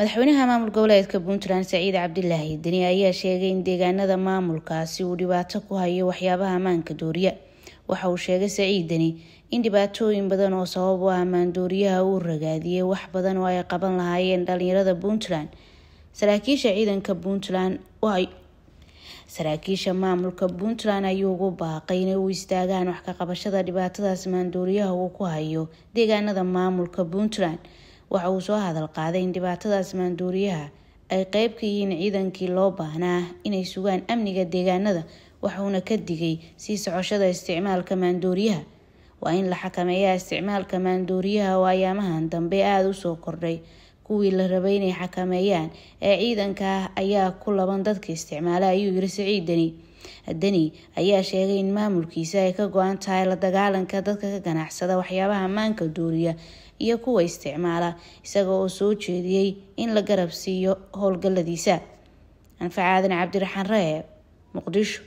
madaxweynaha maamul goboleedka puntland saciid cabdilaahi deni ayaa sheegay in deegaanada maamulkaasi uu dhibaato ku hayo waxyaabaha ammaanka dooriya waxa uu sheegay saciid deni in dhibaatooyin badan oo sabab u ah maandooriyaha uu ragaadiyey wax badan oo ay qaban lahaayeen dhalinyarada puntland saraakiisha ciidanka puntland saraakiisha maamulka puntland ayuu ugu baaqay inay u istaagaan wax ka qabashada dhibaatadaas maandooriyaha uu ku hayo deegaanada maamulka puntland waxa uu soo hadal qaaday in dhibaatadaas maanduuriyaha ay qeyb ka yihiin ciidankii loo baahnaa inay sugaan amniga deegaanada waxuuna ka digay sii socoshada isticmaalka maandooriyaha waa in la xakameeyaa isticmaalka maandooriyaha oo ayaamahan dambe aada u soo kordhay kuwii la rabay inay xakameeyaan ee ciidanka ah ayaa ku laban dadka isticmaala ayuu yiri saciidani deni ayaa sheegay in maamulkiisa ay ka go-an tahay la dagaalanka dadka ka ganacsada waxyaabaha maanka duuriya iyo kuwa isticmaala isaga oo soo jeediyey in la garab siiyo howlgaladiisa anfacaadan cabdiraxaan rae muqdisho